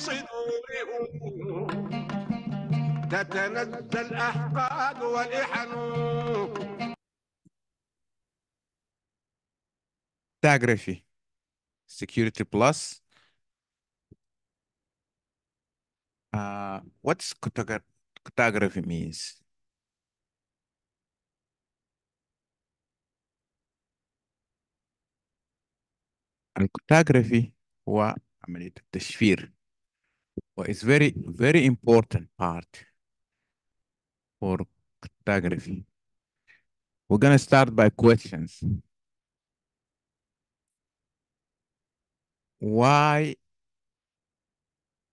صدور أمور الأحقاد والإحن Так, Рафи. Security Plus. Uh, what's cryptography means? الكتاغرافي هو عملية التشفير it's very, very important part for cryptography. We're going to start by questions. Why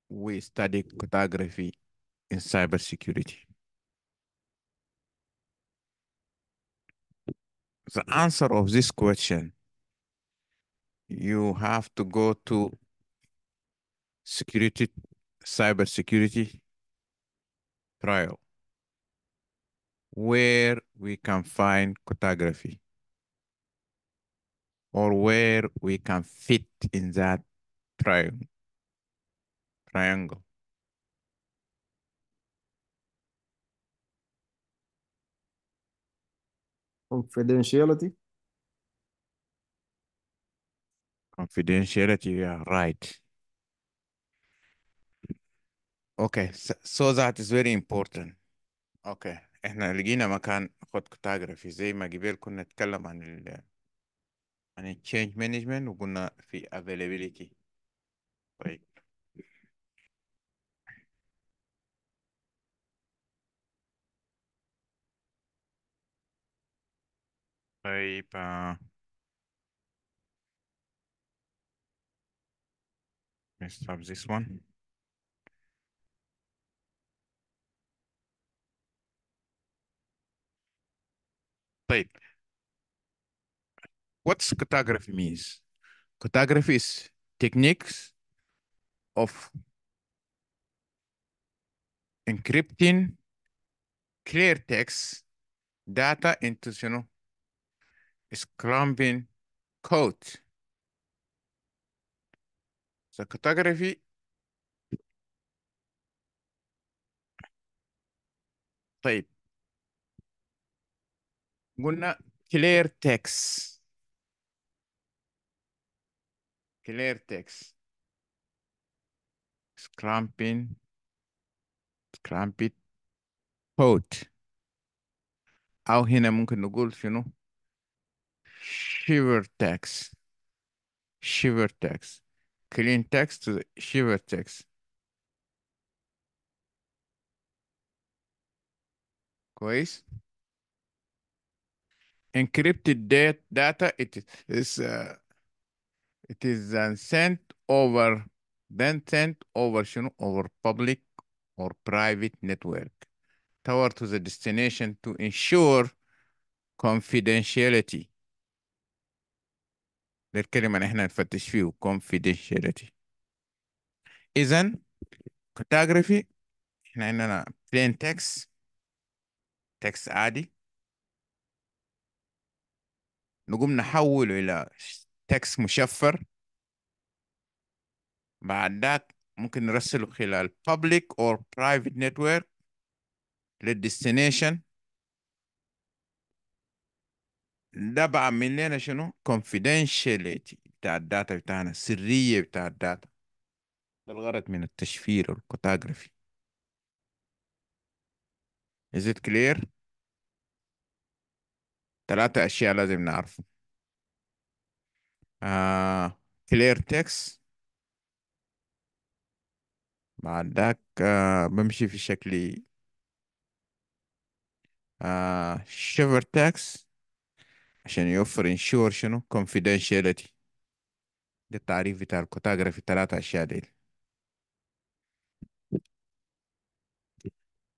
we study cryptography in cybersecurity? The answer of this question, you have to go to security cybersecurity trial where we can find cryptography or where we can fit in that triangle. Confidentiality? Confidentiality, yeah, right. اوكي سو ذات از فيري امبورتنت اوكي احنا لقينا مكان خد كوتاجرافي زي ما قبل كنا نتكلم عن ال عن التشينج مانجمنت وقلنا في availability طيب طيب آه. Let's stop this one. طيب what's cartography means cartography is techniques of encrypting clear text data into you know scrambling code so cartography type. Gunna, clear text. Clear text. Scramping. Scramping. Port. How can I make the goals, you know? Shiver text. Shiver text. Clean text to shiver text. Quiz encrypted dat data, it is uh, it is then sent over then sent over you know, over public or private network toward to the destination to ensure confidentiality. ده الكلمة اللي احنا هنفتش فيه confidentiality. إذا cryptography احنا عندنا plain text text عادي نقوم نحوله إلى تكست مشفر بعد ذاك ممكن نرسله خلال public or private network للديستنيشن ده بعمل لنا شنو confidentiality بتاع الداتا بتاعنا السرية بتاع الداتا ده الغرض من التشفير والكوتاغرافي Is it clear؟ ثلاثة أشياء لازم نعرفه آه clear text بعد ذاك آه بمشي في شكلي آه shiver text عشان يوفر انشور شنو confidentiality ده التعريف بتاع الكوتاغرافي الثلاثة أشياء دي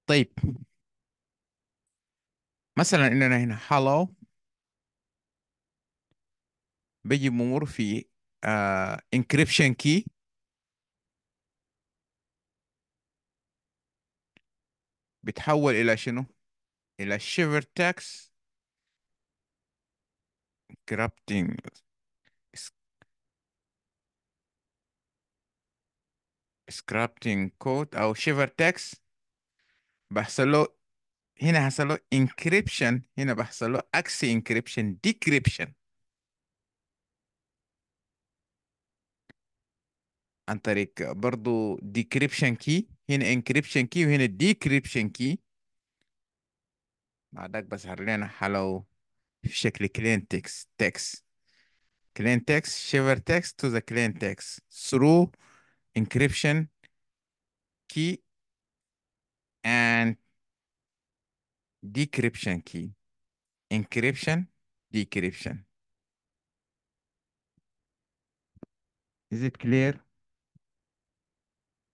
طيب مثلا إننا هنا hello بيجي بمر في انكريبشن آه، كي بتحول الى شنو الى شيفر تاكس كرابتنج سكرابتنج كود او شيفر تاكس بحصل له هنا حصل له انكريبشن هنا بحصل له اكسي انكريبشن ديكريبشن عن طريق برضو ديكريبشن كي هنا انكريبشن كي وهنا ديكريبشن كي بعدك بظهر لنا حلو في شكل كلين تكست تكست كلين تكست شيفر تكست تو ذا كلين تكست ثرو انكريبشن كي and decryption key encryption decryption is it clear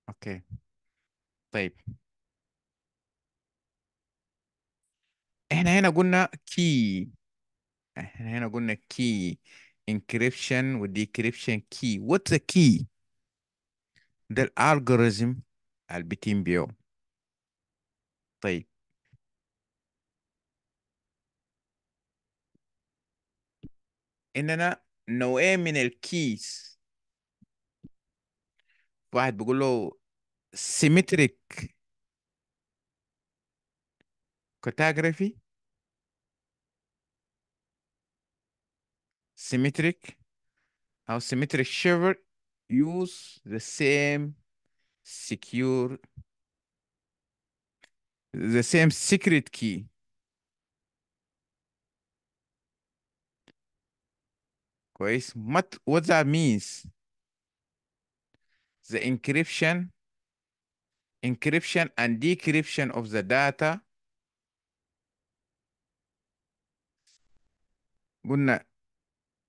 اوكي طيب احنا هنا قلنا كي احنا هنا قلنا كي انكريبشن وديكريبشن كي واتس ذا كي ده الالجوريزم اللي بيتم بيه طيب اننا نوعين من الكيز واحد بيقول symmetric cryptography, symmetric او symmetric server use the same secure the same secret key كويس what what that means the encryption, encryption and decryption of the data. قلنا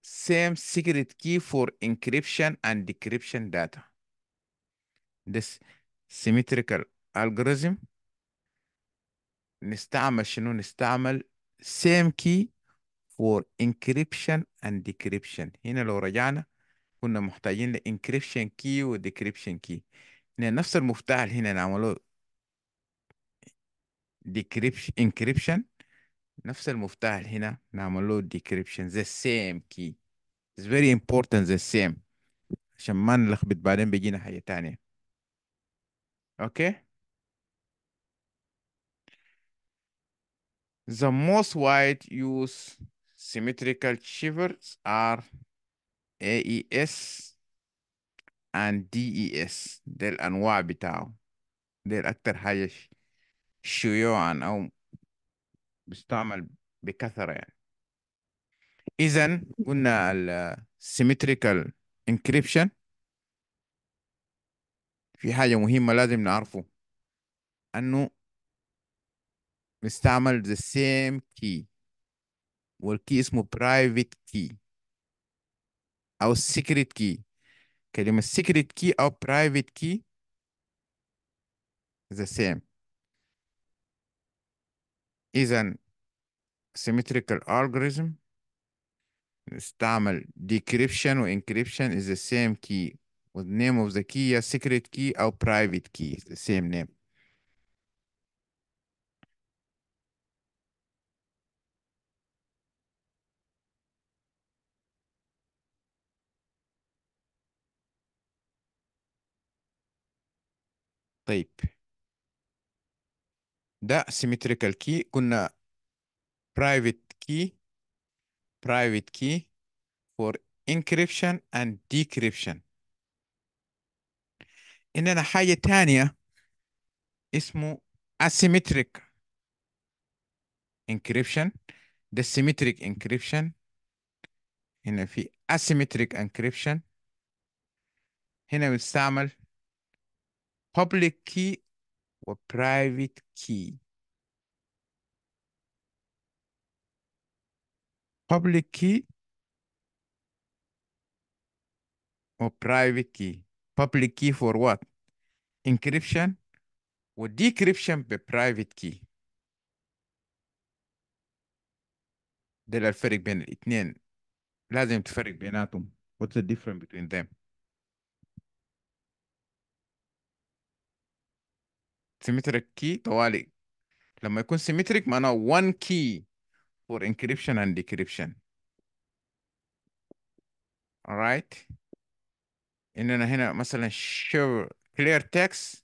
same secret key for encryption and decryption data. This symmetrical algorithm نستعمل شنو نستعمل same key for encryption and decryption هنا لو رجعنا كنا محتاجين لانكريبشن كي وديكريبشن كي هنا نفس المفتاح اللي هنا نعمله ديكريبش انكريبشن نفس المفتاح اللي هنا نعمله ديكريبشن the same key it's very important the same عشان ما نلخبط بعدين بيجينا حاجة تانية اوكي okay. the most wide use symmetrical shivers are AES and DES ده الأنواع بتاعه ده أكتر حاجة شيوعا أو بيستعمل بكثرة يعني إذا قلنا ال symmetrical encryption في حاجة مهمة لازم نعرفه أنه بيستعمل the same key والكي اسمه private key او السيكريت a secret key or او key. The same. is an symmetrical algorithm نستعمل decryption و encryption is the same key with name of the key a secret key or private key is the same name طيب ده symmetrical key كنا private key private key for encryption and decryption إننا حاجة تانية اسمه asymmetric encryption ده symmetric encryption هنا في asymmetric encryption هنا بنستعمل public key or private key. Public key or private key. Public key for what? Encryption or decryption by private key. ده الفرق بين الاثنين لازم تفرق بيناتهم what's the difference between them symmetric key طوالي لما يكون symmetric معناه one key for encryption and decryption alright اننا هنا مثلا show clear text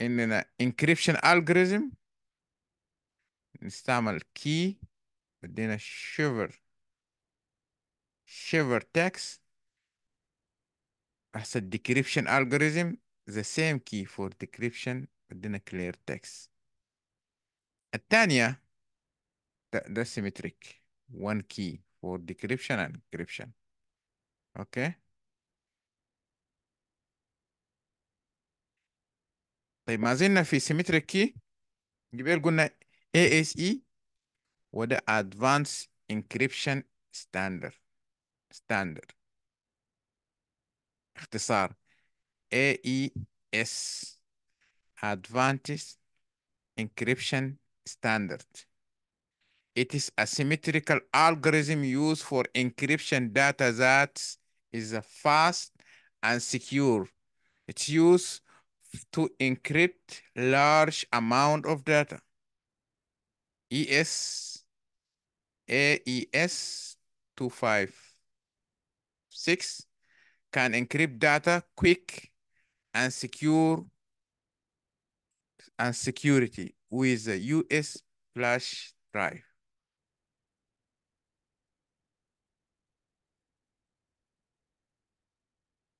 اننا encryption algorithm نستعمل key بدينا shiver shiver text أحسن decryption algorithm the same key for decryption بدنا clear text الثانية ده, ده symmetric one key for decryption and encryption Okay. طيب ما زلنا في symmetric key جبال قلنا ASE وده advanced encryption standard standard اختصار AES Advanced Encryption Standard. It is a symmetrical algorithm used for encryption data that is fast and secure. It's used to encrypt large amount of data. ES AES 256 can encrypt data quick and secure and security with a US flash drive.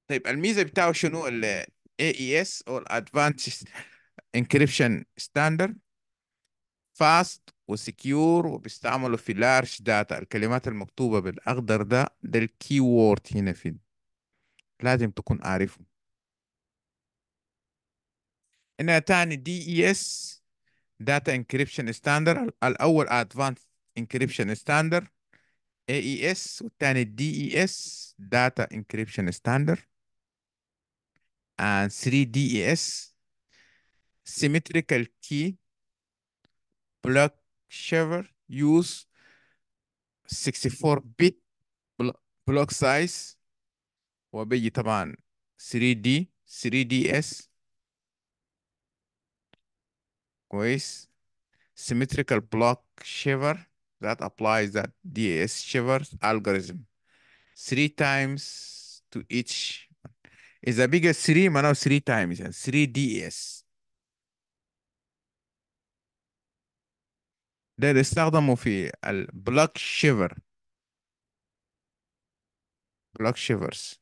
طيب الميزه بتاعه شنو ال AES أو Advanced Encryption Standard فاست وسكيور وبيستعملوا في large data الكلمات المكتوبة بالأخضر ده ده الكيورد هنا في لازم تكون عارفه انها تاني دي اي اس داتا انكريبشن ستاندر الاول ادفانس انكريبشن ستاندر اي اي اس والثاني دي اي اس داتا انكريبشن ستاندر and 3DES symmetrical key block shaver use 64 bit block size وبيجي طبعا 3D 3DS ways symmetrical block shiver that applies that DAS shiver algorithm three times to each a bigger 3 معناه 3 times and 3 DAS ده اللي استخدمه في البلوك شيفر بلوك شيفرز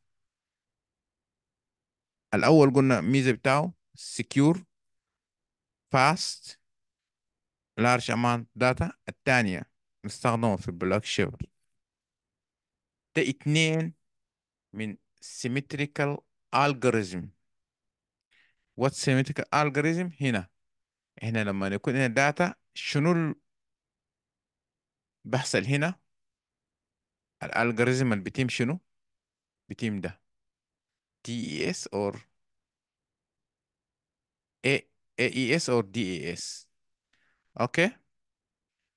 الأول قلنا الميزة بتاعه secure fast large amount data الثانية نستخدمه في بلوك شيفر ده اتنين من symmetrical algorithm what symmetrical algorithm هنا هنا لما يكون هنا داتا شنو بحصل هنا الالغوريزم اللي بتيم شنو بتيم ده تي e or اس اور AES or DES اوكي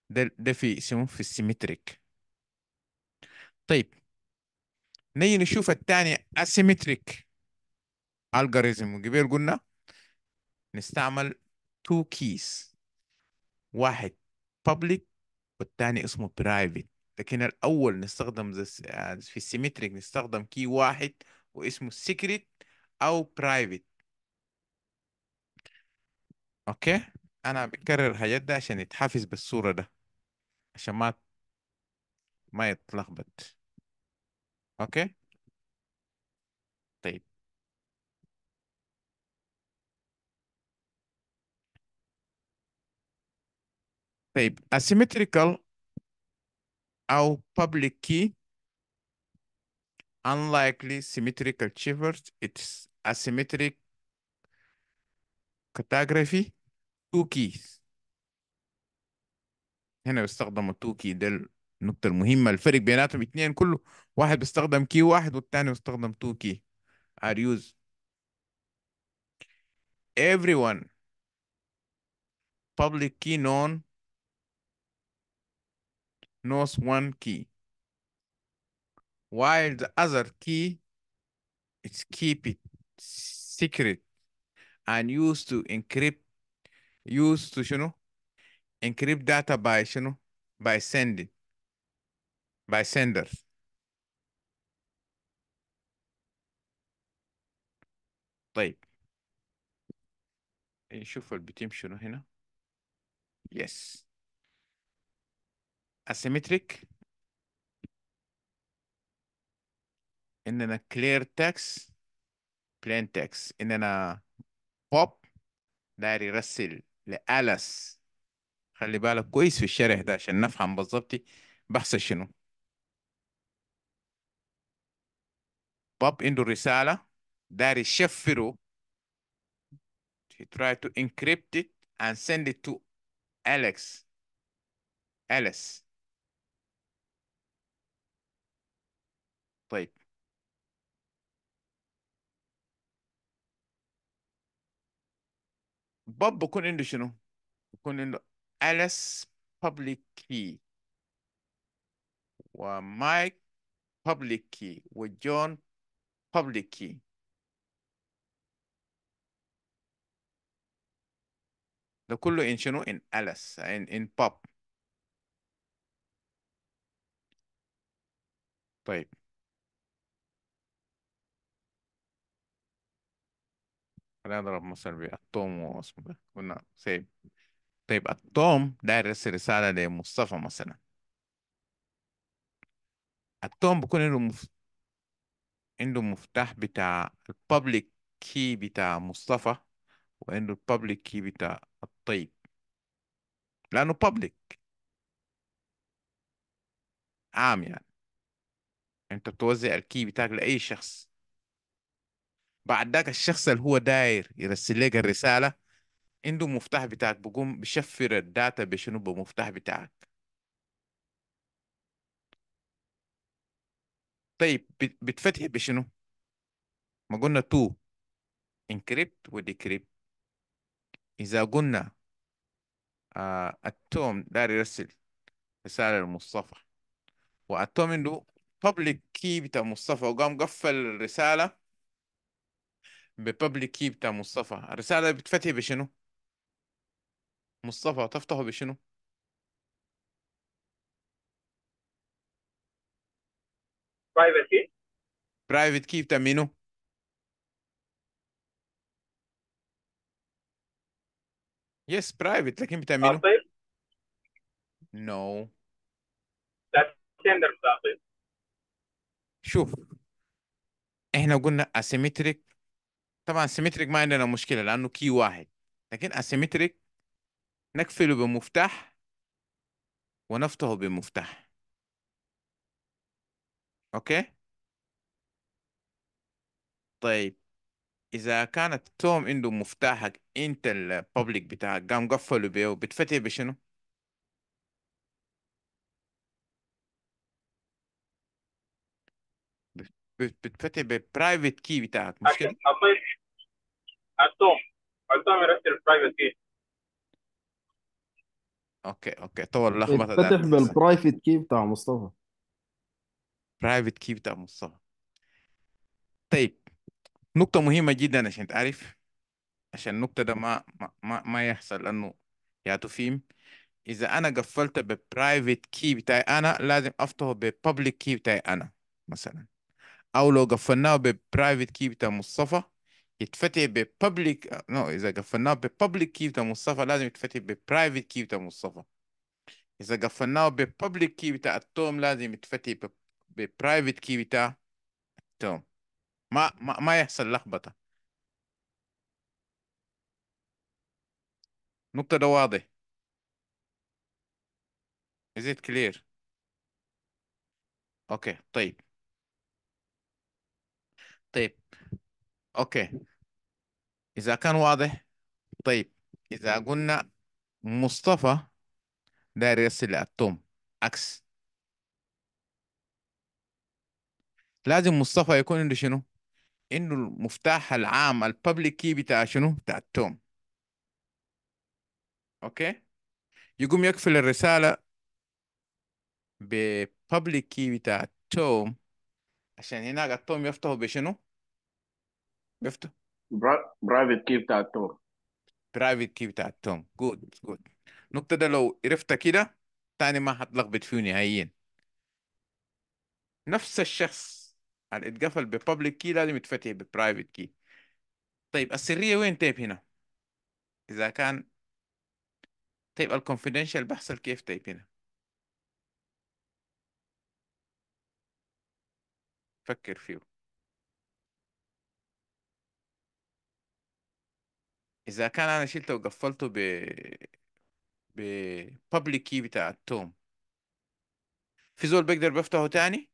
ده ده في يسموه في السيمتريك طيب نيجي نشوف الثاني اسيمتريك الجوريزم قبل قلنا نستعمل تو keys. واحد public والثاني اسمه private لكن الاول نستخدم آه، في السيمتريك نستخدم كي واحد واسمه secret او private اوكي انا بكرر الحاجات ده عشان يتحفز بالصورة ده عشان ما ما يتلخبط اوكي طيب طيب asymmetrical أو public key unlikely symmetrical chiffers it's asymmetric cartography تو كيز هنا بيستخدموا تو كي ده النقطة المهمة الفرق بيناتهم اثنين كله واحد بيستخدم كي واحد والثاني بيستخدم تو كي are used everyone public key known knows one key while the other key is keep it secret and used to encrypt used to شنو encrypt data by شنو by sending by sender طيب نشوف البتيم شنو هنا yes asymmetric اننا clear text plain text اننا pop داير يرسل لألس خلي بالك كويس في الشرح ده عشان نفهم بالظبط بحث شنو باب عنده رسالة داري شفرو he tried to encrypt it and send it to Alex Alice طيب باب بكون عنده شنو؟ بكون عنده أليس public key ومايك public key وجون public key ده كله ان شنو ان أليس ان ان باب طيب خلينا نضرب مثلا بالتوم واسمه ده قلنا سيب طيب التوم داير يرسل رسالة لمصطفى مثلا التوم بيكون عنده مف... عنده مفتاح بتاع الببليك كي بتاع مصطفى وعنده الببليك كي بتاع الطيب لأنه ببليك عام يعني انت بتوزع الكي بتاعك لأي شخص بعد ذاك الشخص اللي هو داير يرسل لك الرساله عنده مفتاح بتاعك بقوم بشفر الداتا بشنو بمفتاح بتاعك طيب بتفتح بشنو ما قلنا تو انكريبت وديكريبت اذا قلنا آه التوم داير يرسل رساله لمصطفى والتوم عنده public key بتاع مصطفى وقام قفل الرساله ببابليك كي بتاع مصطفى الرسالة بتفتح بشنو مصطفى تفتحه بشنو برايفت كي برايفت كي بتاع مينو يس برايفت لكن بتاع مينو طيب نو شوف احنا قلنا asymmetric طبعا سيمتريك ما عندنا مشكله لانه كي واحد لكن اسيمتريك نقفله بمفتاح ونفتحه بمفتاح اوكي طيب اذا كانت توم عنده مفتاحك انت الببليك بتاعك قام قفله بيه بتفتح بشنو بتفتح ببرايفت كي بتاعك مشكله اعطيك اتوم اتوم يرتب البرايفت كي اوكي اوكي طول اللخبطه فتح بالبرايفت كي بتاع مصطفى برايفت كي بتاع مصطفى طيب نقطة مهمة جدا عشان تعرف عشان النقطة ده ما ما ما يحصل لأنه يا تفهم إذا أنا قفلت ببرايفت كي بتاعي أنا لازم أفتحه ببابليك كي بتاعي أنا مثلا أو لو قفلناه ببرايفت كي بتاع مصطفى يتفتح بببليك نو اذا قفلناه بببليك كي بتاع مصطفى لازم يتفتح ببرايفت كي بتاع مصطفى اذا قفلناه بببليك كي بتاع التوم لازم يتفتح ببرايفت كي بتاع التوم ما ما, ما يحصل لخبطه النقطة ده واضح Is it clear? اوكي طيب طيب اوكي اذا كان واضح طيب اذا قلنا مصطفى داير يرسل لاتوم عكس لازم مصطفى يكون عنده شنو انه المفتاح العام الببليك كي بتاع شنو بتاع التوم اوكي يقوم يقفل الرساله ببليك كي بتاع التوم عشان هناك التوم يفتحه بشنو عرفته برايفت كي بتاع توم برايفت كي بتاع توم جود جود النقطة ده لو عرفتها كده تاني ما هتلخبط فيه نهائيا نفس الشخص اللي اتقفل ببابليك كي لازم يتفتح ببرايفت كي طيب السرية وين تيب هنا إذا كان طيب الكونفدينشال بحصل كيف تيب هنا فكر فيه اذا كان انا شلته وقفلته ب ب public key بتاع التوم في زول بيقدر بفتحه تاني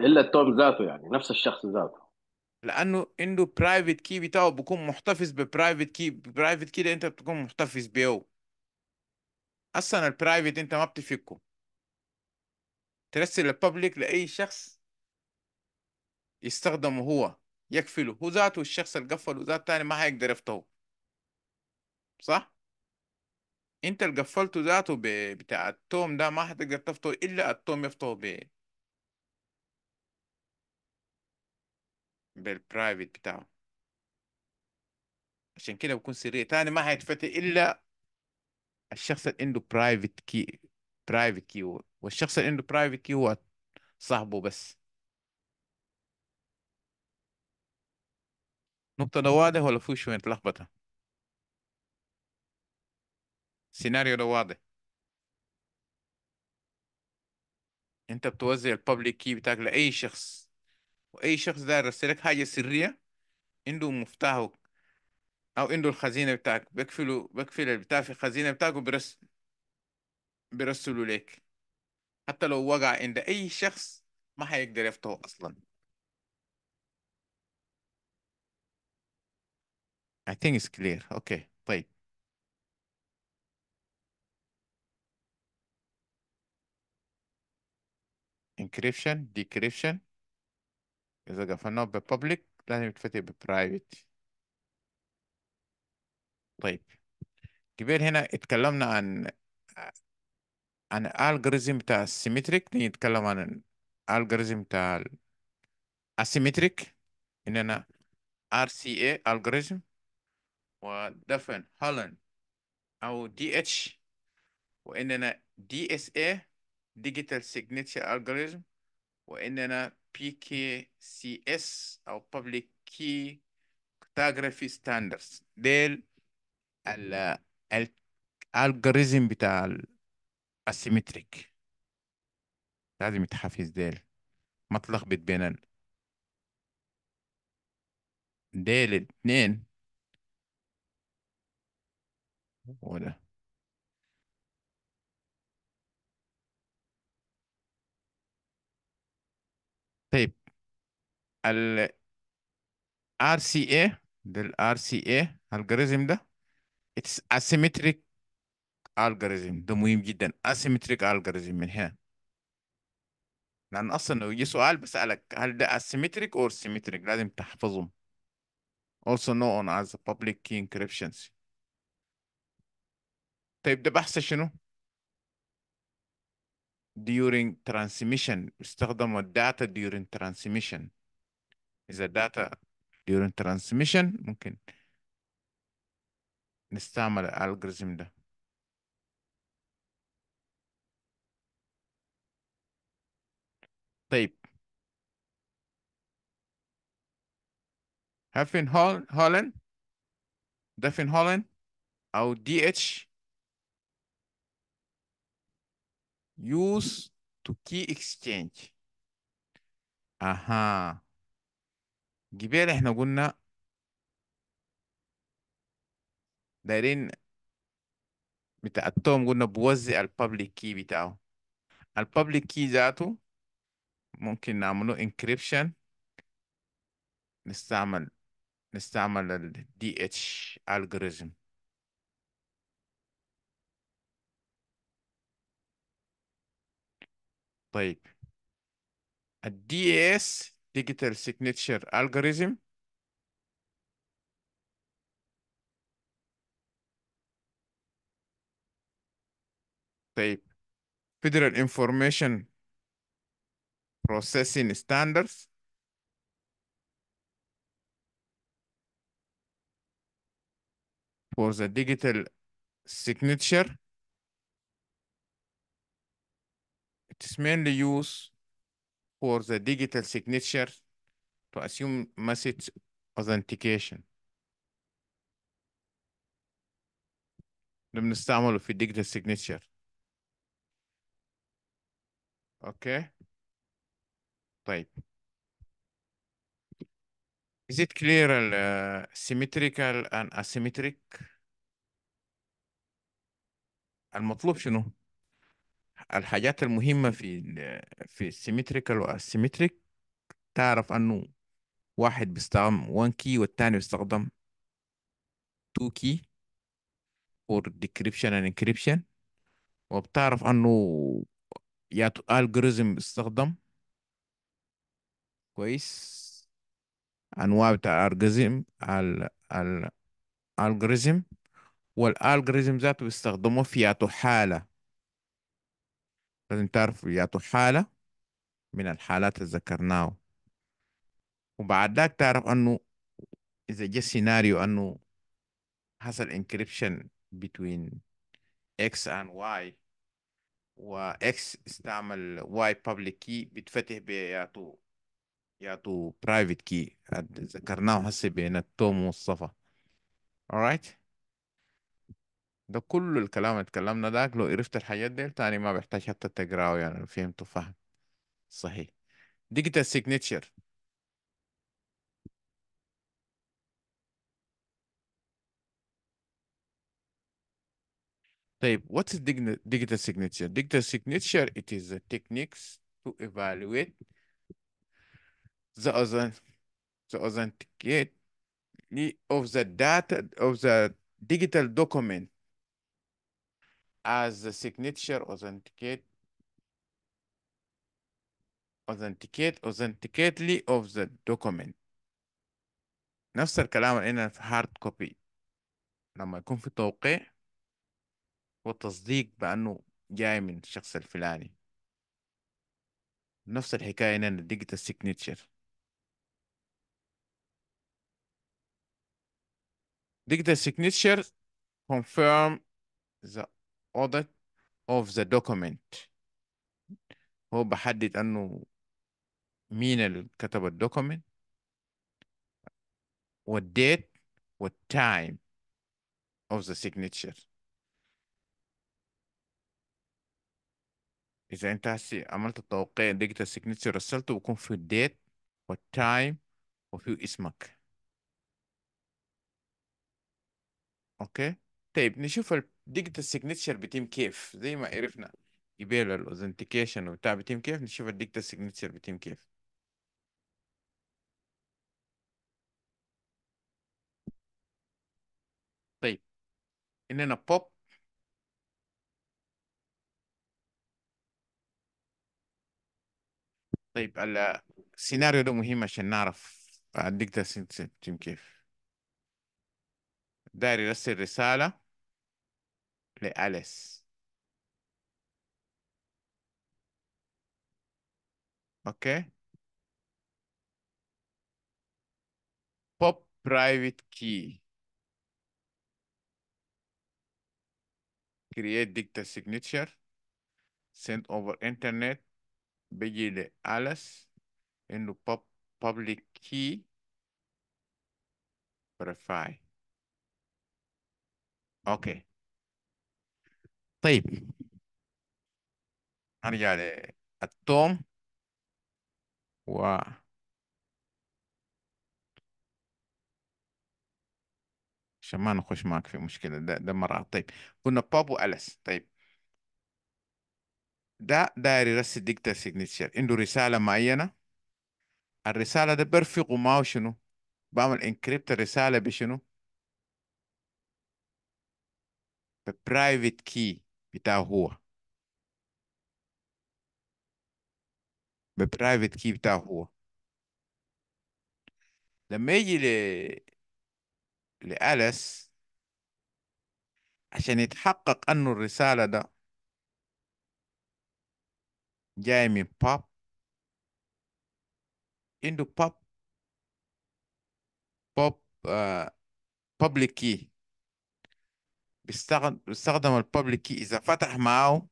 الا التوم ذاته يعني نفس الشخص ذاته لانه عنده برايفت كي بتاعه بكون محتفظ ببرايفت كي برايفت كي ده انت بتكون محتفظ بيه اصلا البرايفت انت ما بتفكه ترسل public لاي شخص يستخدمه هو يكفله هو ذاته الشخص القفل وذات تاني ما هيقدر يفتحه صح؟ انت اللي قفلته ذاته ب... بتاع التوم ده ما هتقدر تفتحه الا التوم يفتحه ب بالبرايفت بتاعه عشان كده بكون سرية تاني ما هيتفتح الا الشخص اللي عنده برايفت كي برايفت كي والشخص اللي عنده برايفت كي هو صاحبه بس نقطة واضح ولا في شوية لخبطة السيناريو ده واضح انت بتوزع البابليك كي بتاعك لأي شخص وأي شخص ده يرسلك حاجة سرية عنده مفتاحه أو عنده الخزينة بتاعك بيقفله بيقفل البتاع في الخزينة بتاعك وبرس بيرسله ليك حتى لو وقع عند أي شخص ما هيقدر يفتحه أصلا I think it's clear. Okay. طيب encryption decryption إذا قفلناه بpublic لازم يتفتح بprivate طيب كبير هنا اتكلمنا عن عن الالجوريزم بتاع السيمتريك نتكلم عن الالجوريزم بتاع الاسيمتريك اننا RCA algorithm ودفن هولن أو دي اتش واننا دي اس اي ديجيتال سيجنتشر الجوريزم واننا بي كي سي اس أو بابليك كي كتاغرافي standards ديل ال الالجوريزم بتاع الاسيمتريك لازم يتحفز ديل ما تلخبط بين ديل اتنين ولا طيب ال RCA لل RCA algorithm ده it's asymmetric algorithm ده مهم جدا asymmetric algorithm من هنا لان اصلا لو يجي سؤال بسالك هل ده asymmetric or symmetric لازم تحفظهم also known as public key encryptions طيب ده بحث شنو؟ during transmission استخدموا الداتا during transmission إذا data during transmission ممكن نستعمل الالجوريزم ده طيب هل في هولن ده في هولن أو دي اتش use to key exchange اها جبال احنا قلنا دايرين بتاع التوم قلنا بوزع البابليك كي بتاعه البابليك كي ذاته ممكن نعمله انكريبشن نستعمل نستعمل ال DH algorithm Type a DS digital signature algorithm. Type Federal Information Processing Standards for the digital signature It's mainly used for the digital signature to assume message authentication. ده بنستعمله في digital signature. okay. طيب Is it clear uh, symmetrical and asymmetric؟ المطلوب شنو؟ الحاجات المهمة في ال في السيمتريكال والسيمتريك تعرف أنه واحد بيستخدم one كي والتاني بيستخدم two كي for decryption and encryption وبتعرف أنه يا algorithm بيستخدم كويس أنواع بتاع algorithm algorithm والالجوريزم ذاته بيستخدموه في حالة لازم تعرف يعطوا حالة من الحالات اللي ذكرناه وبعد ذاك تعرف أنه إذا جاء سيناريو أنه حصل انكريبشن بين X and Y و X استعمل Y public key بتفتح بيعطوا يعطوا private key ذكرناه هسه بين التوم والصفا alright ده كل الكلام اللي اتكلمنا ده لو عرفت الحاجات دي تاني ما بحتاج حتى تقراه يعني فهمته فهم صحيح ديجيتال سيجنتشر طيب what's digital signature? Digital signature it is the techniques to evaluate the other the authenticate of the data of the digital document as the signature authenticate authenticate authenticately of the document نفس الكلام اللي هنا في hard copy لما يكون في توقيع وتصديق بأنه جاي من الشخص الفلاني نفس الحكاية هنا الديجيتال signature digital signature confirm the audit of the document هو بحدد انه مين اللي كتب الدوكيمنت والديت والتايم of the signature اذا انت هسي عملت التوقيع ديجيتال سيجنتشر رسلته بكون في الديت والتايم وفي اسمك اوكي طيب نشوف ال ديجيتال سيجنتشر بتيم كيف زي ما عرفنا يبيل الاوثنتيكيشن وبتاع بتيم كيف نشوف الديجيتال سيجنتشر بتيم كيف طيب اننا بوب طيب السيناريو ده مهم عشان نعرف الديجيتال سيجنتشر بتيم كيف داير يرسل رساله play Alice. Okay. Pop private key. Create dicta signature. Send over internet. Begin Alice the pop public key. Verify. Okay. طيب هرجع للتوم و عشان ما نخش معك في مشكلة ده ده مرة طيب قلنا بابو أليس طيب ده داير رس الدكتور سيجنتشر عنده رسالة معينة الرسالة ده برفقه ما شنو بعمل انكريبت الرسالة بشنو ببرايفت كي بتاعه هو ببرايفت كي بتاعه هو لما يجي ل لأليس عشان يتحقق أنه الرسالة ده جاي من باب عنده باب باب آه public key بيستخدم الببليك كي إذا فتح معه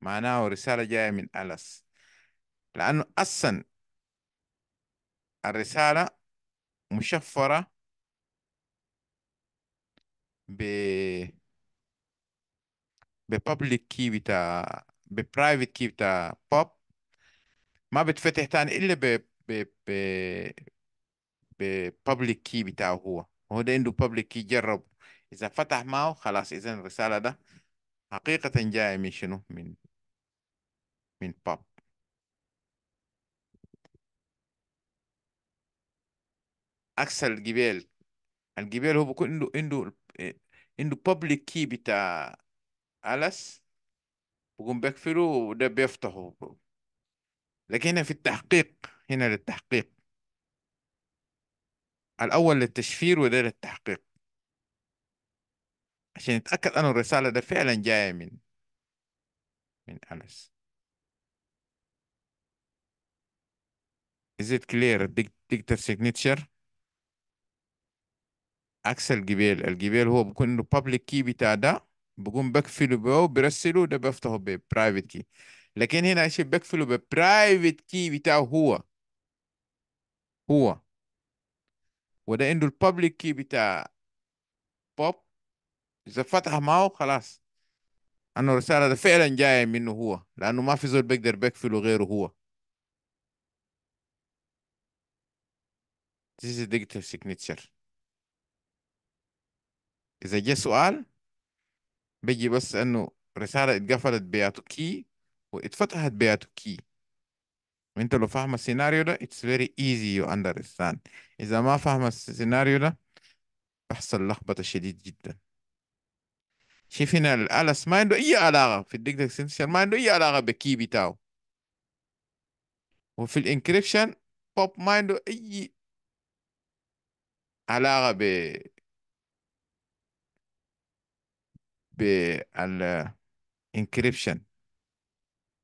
معناه رسالة جاية من ألس لأنه أصلا الرسالة مشفرة ب ببابليك كي بتاع ببرايفت كي بتاع بوب ما بتفتح تاني إلا ب ب ب ببابليك كي بتاعه هو هو ده عنده public كي جرب اذا فتح معه خلاص اذا الرساله ده حقيقه جايه من شنو من من باب اكثر الجبال الجبال هو بيكون عنده عنده عنده public key بتاع ألس بقوم بقفله وده بيفتحه لكن هنا في التحقيق هنا للتحقيق الأول للتشفير وده للتحقيق عشان يتأكد أن الرسالة ده فعلا جاية من من أنس Is it clear ديكتر signature عكس الجبال الجبال هو بكون إنه public key بتاع ده بقوم بقفله بيه وبرسله ده بفتحه private key لكن هنا بكفله بقفله private key بتاعه هو هو وده عنده public key بتاع بوب اذا فتح معه خلاص انه الرساله ده فعلا جايه منه هو لانه ما في زول بيقدر بيكفله غيره هو This is a digital signature. إذا جه سؤال بيجي بس إنه رسالة اتقفلت بياتو كي واتفتحت بياتو كي. وأنت لو فاهم السيناريو ده it's very easy you understand. إذا ما فاهم السيناريو ده بحصل لخبطة شديد جدا. شايف هنا الالس ما عنده اي علاقه في الديجيتال اكستنشن ما عنده اي علاقه بالكي بتاعه وفي الانكريبشن بوب ما عنده اي علاقه ب بال انكريبشن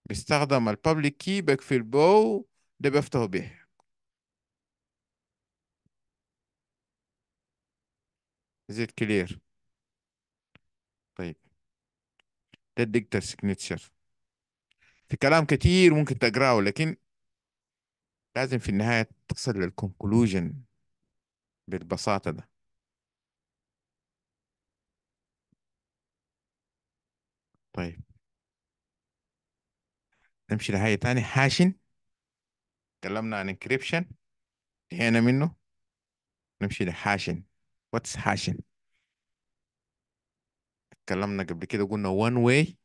بيستخدم الببليك كي في بو ده بيفتحه به Is it clear? ده الديجيتال سيجنتشر في كلام كتير ممكن تقراه لكن لازم في النهاية تصل للكونكلوجن بالبساطة ده طيب نمشي لحاجة تاني هاشن تكلمنا عن انكريبشن انتهينا منه نمشي لحاشن واتس حاشن اتكلمنا قبل كده قلنا one way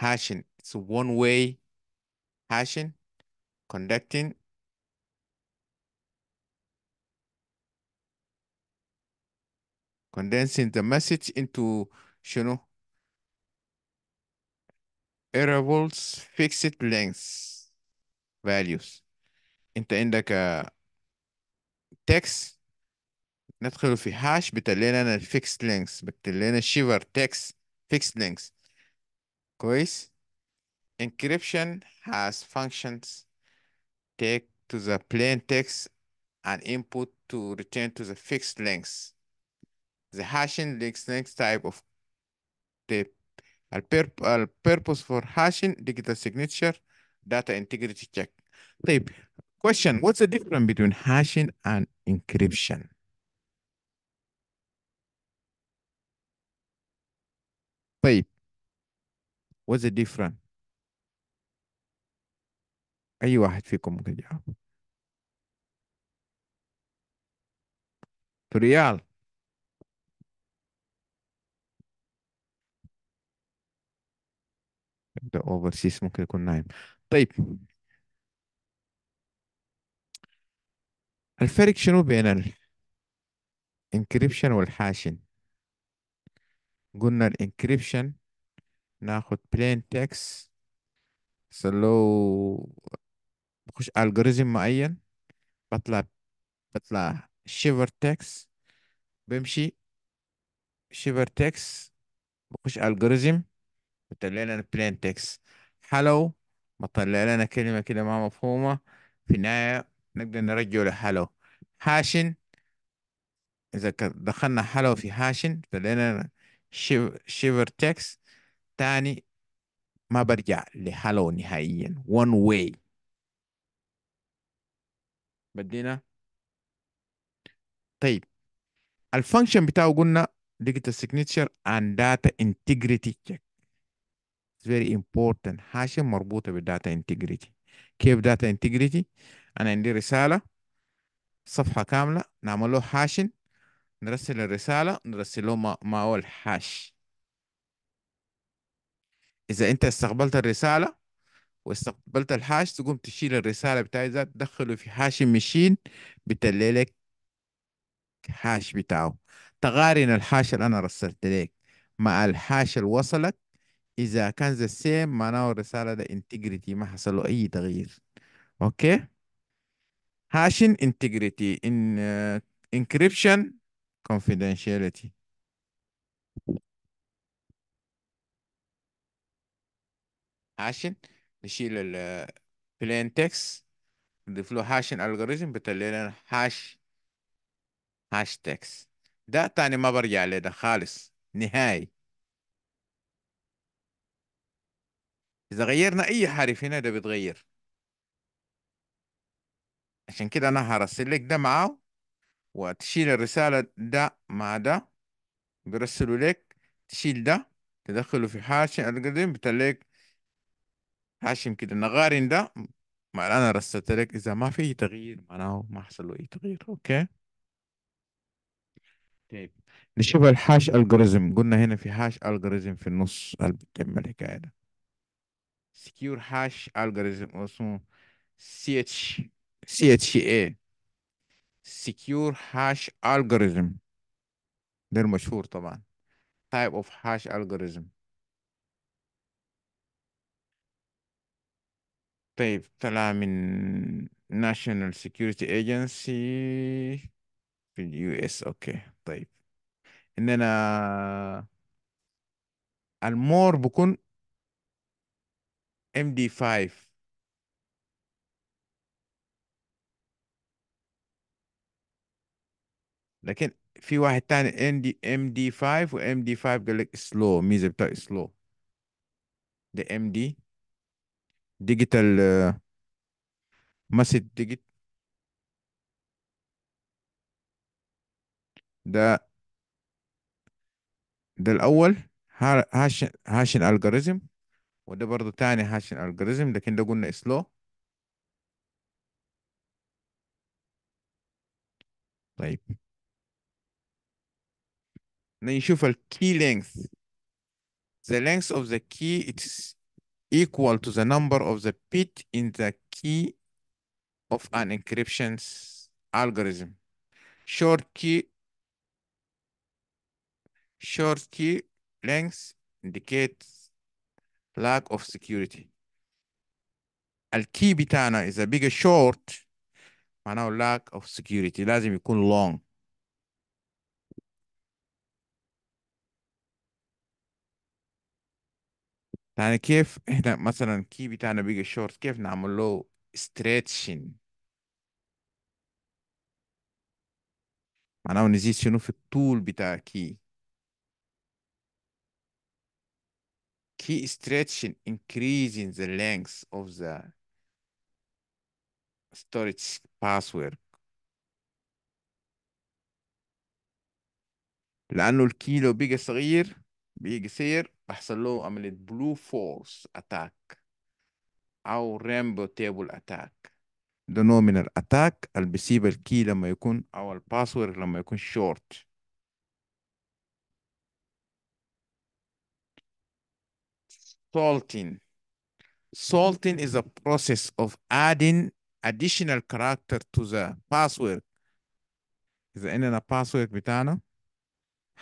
hashing it's one way hashing conducting condensing the message into شنو variables fixed lengths values انت عندك uh, text ندخله في هاش بتلاقي fixed الفيكس لينكس بتلاقي لنا شيفر تكس فيكس لينكس كويس encryption has functions take to the plain text and input to return to the fixed length The hashing links next type of the a, purp a purpose for hashing digital signature data integrity check. Type question, what's the difference between hashing and encryption? طيب what's the difference أي واحد فيكم ممكن يجاوب ريال ده overseas ممكن يكون نايم طيب الفرق شنو بين الانكريبشن والحاشن قلنا الانكريبشن ناخد بلين تكس سلو بخش algorithm معين بطلع بطلع شيفر تكس بمشي شيفر تكس بخش algorithm بطلع لنا plain text حلو بطلع لنا كلمة كده ما مفهومة في النهاية نقدر نرجعه لحلو هاشن إذا دخلنا حلو في هاشن بطلع لنا شيفر, شيفر تكس تاني ما برجع لهالو نهائيا وان واي بدينا طيب الفانكشن بتاعه قلنا digital signature and data integrity check it's very important حاجة مربوطة بالداتا integrity كيف داتا integrity أنا عندي رسالة صفحة كاملة نعمل له هاشن نرسل الرسالة نرسل ما معه الحاش إذا أنت استقبلت الرسالة واستقبلت الحاش تقوم تشيل الرسالة بتاعي ذات تدخله في حاش مشين بتلي لك حاش بتاعه تقارن الحاش اللي أنا رسلت لك مع الحاش اللي وصلك إذا كان ذا سيم معناه الرسالة ده انتجريتي ما حصل له أي تغيير أوكي هاشن انتجريتي ان انكريبشن confidentiality هاشن نشيل ال plain text نضيف له هاشن algorithm بتلاقي لنا هاش هاش text ده تاني ما برجع ده خالص نهائي إذا غيرنا أي حرف هنا ده بيتغير عشان كده أنا هرسل لك ده معاه وتشيل الرسالة ده مع ده بيرسلوا لك تشيل ده تدخله في حاشم القديم بتلاقيك حاشم كده نغارن ده معناه انا رسلت لك اذا ما في تغيير معناه ما حصل له اي تغيير اوكي طيب نشوف الحاش الجوريزم قلنا هنا في هاش الجوريزم في النص اللي بتتم الحكايه ده سكيور هاش الجوريزم اسمه سي اتش سي اتش اي secure hash algorithm ده المشهور طبعا type of hash algorithm طيب طلع من National Security Agency في ال US اوكي طيب اننا المور بكون MD5 لكن في واحد تاني ام دي ام دي 5 وام دي 5 قال لك سلو ميزه بتاع سلو ده ام دي ديجيتال مسج ديجيت ده ده الاول هاشن هاشن الجوريزم وده برضو تاني هاشن الجوريزم لكن ده قلنا سلو طيب for key length the length of the key is equal to the number of the bit in the key of an encryption algorithm short key short key length indicates lack of security bitana is a bigger short now lack of security لازم يكون long يعني كيف احنا مثلا كي بتاعنا بيجي شورت كيف نعمل له ستريتشن معناه نزيد شنو في الطول بتاع كي key stretching increasing the length of the storage password لأنه الكيلو بقى صغير بيجي سير بحصل له عملية بلو فورس اتاك او رامبو تيبل اتاك ده نوع من الاتاك اللي بيسيب الكي لما يكون او الباسورد لما يكون شورت سولتين سولتين is a process of adding additional character to the password إذا عندنا password بتاعنا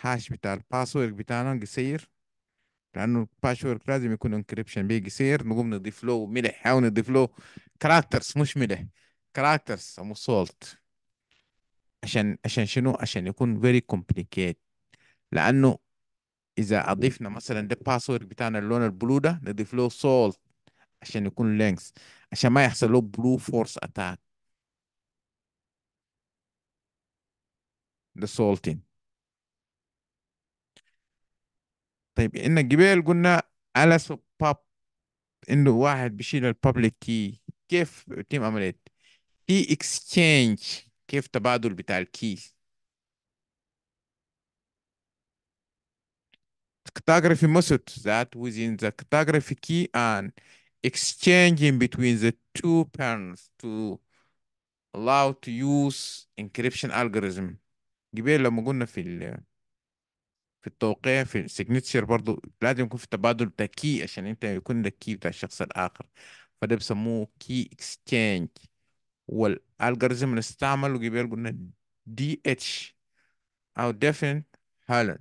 هاش بتاع الباسورد بتاعنا قصير لانه الباسورد لازم يكون انكريبشن بيه قصير نقوم نضيف له ملح او نضيف له كاركترز مش ملح كاركترز او سولت عشان عشان شنو عشان يكون فيري كومبليكيت لانه اذا اضفنا مثلا ده باسورد بتاعنا اللون البلو ده نضيف له سولت عشان يكون لينكس عشان ما يحصل له بلو فورس اتاك ده سولتين طيب إن الجبال قلنا على سباب إنه واحد بيشيل البابليك كي كيف تيم عملية كي اكسشينج كيف تبادل بتاع الكي cryptography method that within the cryptography key and exchanging between the two parents to allow to use encryption algorithm. جبال لما قلنا في في التوقيع في السيجنتشر برضو لازم يكون في تبادل بتاع كي عشان انت يكون لك كي بتاع الشخص الاخر فده بسموه كي اكستشينج والالجوريزم اللي استعمله جبال قلنا دي اتش او ديفن هالن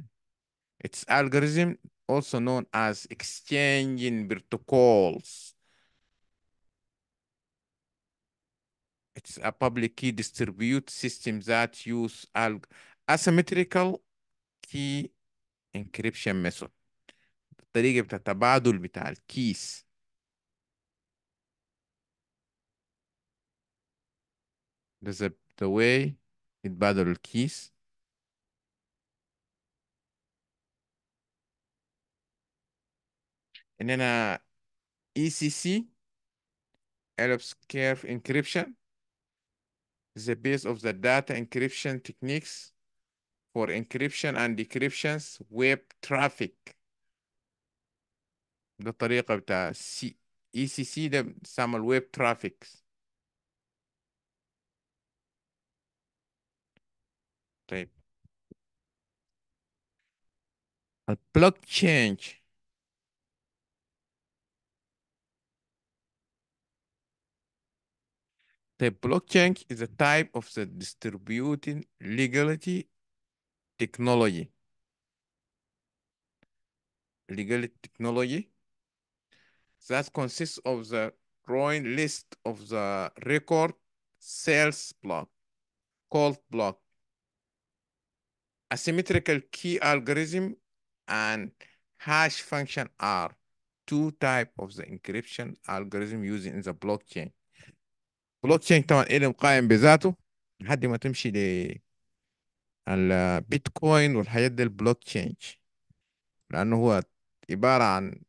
its algorithm also known as exchanging protocols it's a public key distribute system that use asymmetrical key encryption method الطريقة بتاع التبادل بتاع الكيس This is the way it badul keys. And then uh, ECC, Ellipse Curve Encryption, is the base of the data encryption techniques for encryption and decryptions web traffic The طريقة بتاع سي اي سي سي ده بنستعمل ويب ترافيك طيب البلوك The blockchain is a type of the distributing legality technology. Legal technology. that consists of the drawing list of the record sales block, called block, asymmetrical key algorithm, and hash function are two type of the encryption algorithm using in the blockchain. blockchain طبعا إلهم قائم بذاته لحد ما تمشي ل البيتكوين بيتكوين والحاجات دي البلوك تشين لأنه هو عبارة عن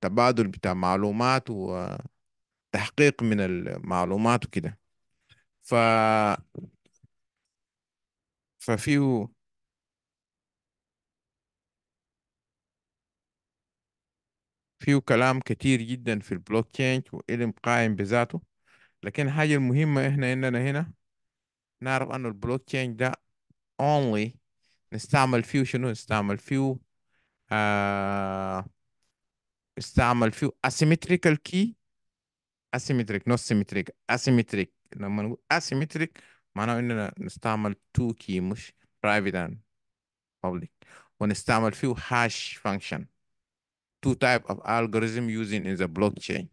تبادل بتاع معلومات وتحقيق من المعلومات وكده ف ففيه فيه كلام كتير جدا في البلوك تشين وإلم قائم بذاته لكن حاجة المهمة احنا اننا هنا نعرف أن البلوك تشين ده only نستعمل فيه شنو نستعمل فيه آه استعمل few asymmetrical key asymmetric not symmetric asymmetric لما نقول asymmetric معناه اننا نستعمل two key مش private and public ونستعمل few hash function two type of algorithm using in the blockchain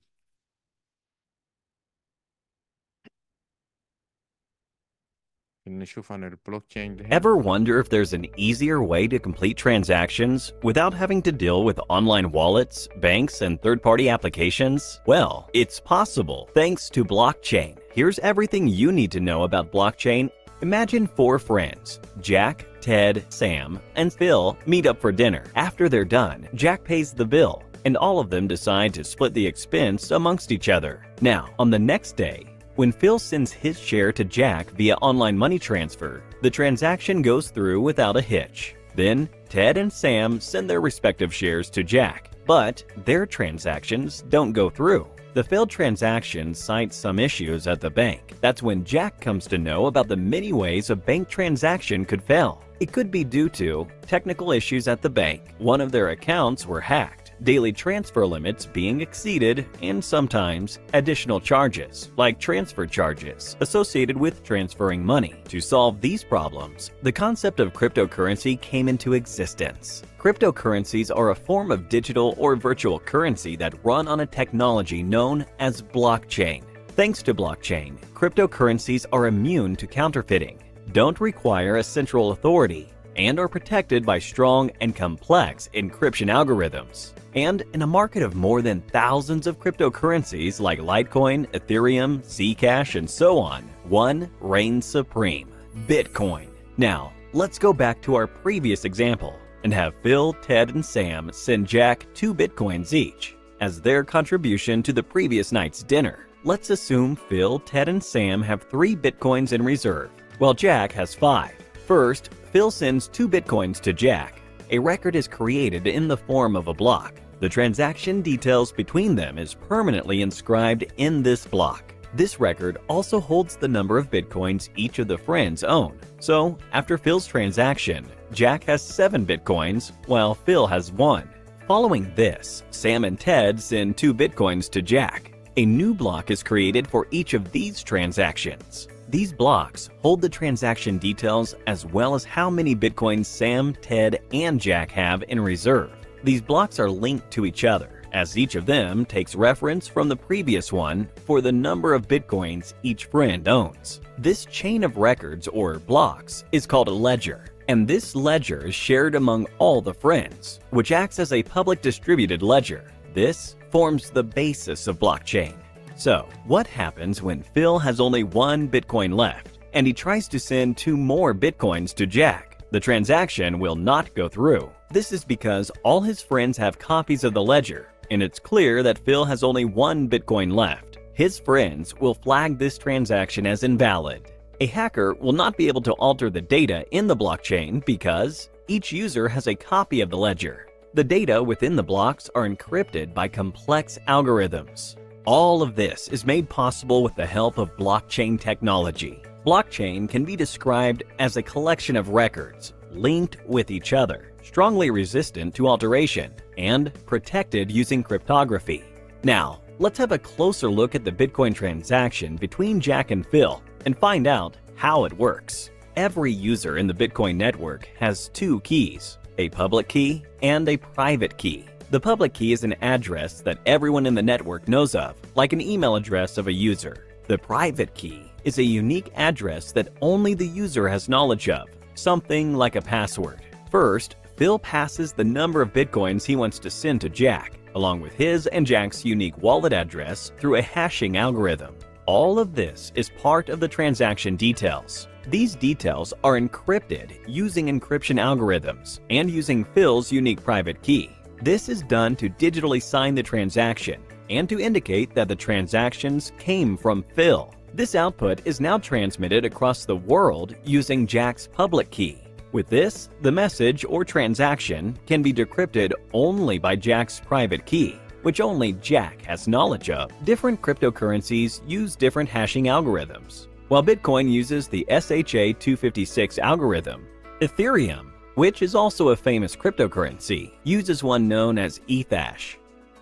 Ever wonder if there's an easier way to complete transactions without having to deal with online wallets, banks, and third party applications? Well, it's possible thanks to blockchain. Here's everything you need to know about blockchain. Imagine four friends Jack, Ted, Sam, and Phil meet up for dinner. After they're done, Jack pays the bill, and all of them decide to split the expense amongst each other. Now, on the next day, when Phil sends his share to Jack via online money transfer, the transaction goes through without a hitch. Then, Ted and Sam send their respective shares to Jack, but their transactions don't go through. The failed transaction cites some issues at the bank. That's when Jack comes to know about the many ways a bank transaction could fail. It could be due to technical issues at the bank, one of their accounts were hacked, daily transfer limits being exceeded, and sometimes additional charges, like transfer charges associated with transferring money. To solve these problems, the concept of cryptocurrency came into existence. Cryptocurrencies are a form of digital or virtual currency that run on a technology known as blockchain. Thanks to blockchain, cryptocurrencies are immune to counterfeiting, don't require a central authority, and are protected by strong and complex encryption algorithms. And in a market of more than thousands of cryptocurrencies like Litecoin, Ethereum, Zcash, and so on, one reigns supreme Bitcoin. Now, let's go back to our previous example and have Phil, Ted, and Sam send Jack two Bitcoins each as their contribution to the previous night's dinner. Let's assume Phil, Ted, and Sam have three Bitcoins in reserve, while Jack has five. First, Phil sends two bitcoins to Jack. A record is created in the form of a block. The transaction details between them is permanently inscribed in this block. This record also holds the number of bitcoins each of the friends own. So, after Phil's transaction, Jack has 7 bitcoins, while Phil has 1. Following this, Sam and Ted send 2 bitcoins to Jack. A new block is created for each of these transactions. These blocks hold the transaction details as well as how many Bitcoins Sam, Ted, and Jack have in reserve. These blocks are linked to each other, as each of them takes reference from the previous one for the number of Bitcoins each friend owns. This chain of records or blocks is called a ledger, and this ledger is shared among all the friends, which acts as a public distributed ledger. This forms the basis of blockchain. So, what happens when Phil has only one Bitcoin left and he tries to send two more Bitcoins to Jack? The transaction will not go through. This is because all his friends have copies of the ledger, and it's clear that Phil has only one Bitcoin left. His friends will flag this transaction as invalid. A hacker will not be able to alter the data in the blockchain because each user has a copy of the ledger. The data within the blocks are encrypted by complex algorithms. All of this is made possible with the help of blockchain technology. Blockchain can be described as a collection of records linked with each other, strongly resistant to alteration, and protected using cryptography. Now, let's have a closer look at the Bitcoin transaction between Jack and Phil and find out how it works. Every user in the Bitcoin network has two keys, a public key and a private key. The public key is an address that everyone in the network knows of, like an email address of a user. The private key is a unique address that only the user has knowledge of, something like a password. First, Bill passes the number of bitcoins he wants to send to Jack, along with his and Jack's unique wallet address through a hashing algorithm. All of this is part of the transaction details. These details are encrypted using encryption algorithms and using Phil's unique private key. This is done to digitally sign the transaction and to indicate that the transactions came from Phil. This output is now transmitted across the world using Jack's public key. With this, the message or transaction can be decrypted only by Jack's private key, which only Jack has knowledge of. Different cryptocurrencies use different hashing algorithms. While Bitcoin uses the SHA-256 algorithm, Ethereum which is also a famous cryptocurrency, uses one known as ETHASH.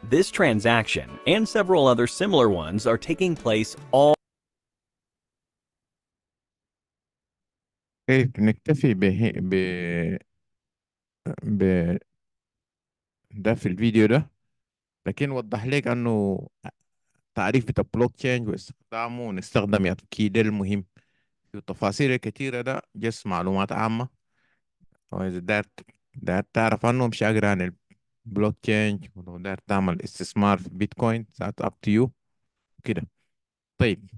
This transaction and several other similar ones are taking place all كيف نكتفي به ب ب ده في الفيديو ده لكن وضح لك انه تعريف بتاع بلوك تشين واستخدامه ونستخدم يعطيك ده المهم في تفاصيل كثيرة ده جس معلومات عامة هو إذا داير تعرف عنه مش أقرأ عن البلوك تشين ولو داير تعمل استثمار في بيتكوين ذات أب تو يو كده طيب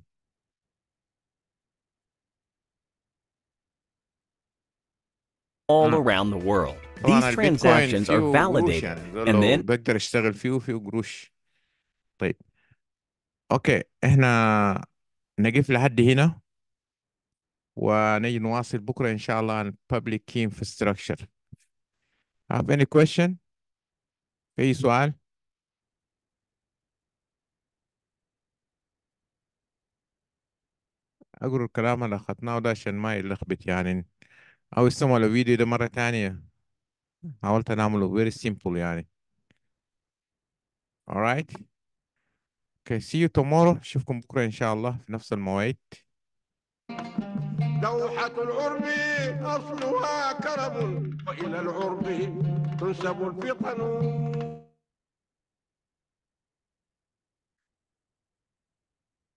all around the world. These transactions are validated يعني، and then بقدر اشتغل فيه وفيه قروش طيب اوكي احنا نقف لحد هنا ونجي نواصل بكرة إن شاء الله عن Public Key Infrastructure. Have any question? أي سؤال؟ أقرأ الكلام اللي أخذناه ده عشان ما يلخبط يعني أو استمعوا الفيديو ده مرة تانية حاولت أنا أعمله very simple يعني alright okay see you tomorrow أشوفكم بكرة إن شاء الله في نفس المواعيد دوحة العرب أصلها كرم وإلى العرب تنسب الفطن